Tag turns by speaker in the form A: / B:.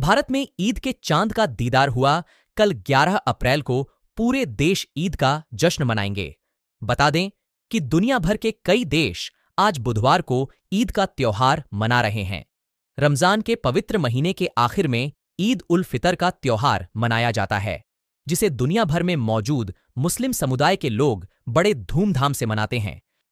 A: भारत में ईद के चांद का दीदार हुआ कल 11 अप्रैल को पूरे देश ईद का जश्न मनाएंगे बता दें कि दुनिया भर के कई देश आज बुधवार को ईद का त्यौहार मना रहे हैं रमजान के पवित्र महीने के आखिर में ईद उल फितर का त्यौहार मनाया जाता है जिसे दुनिया भर में मौजूद मुस्लिम समुदाय के लोग बड़े धूमधाम से मनाते हैं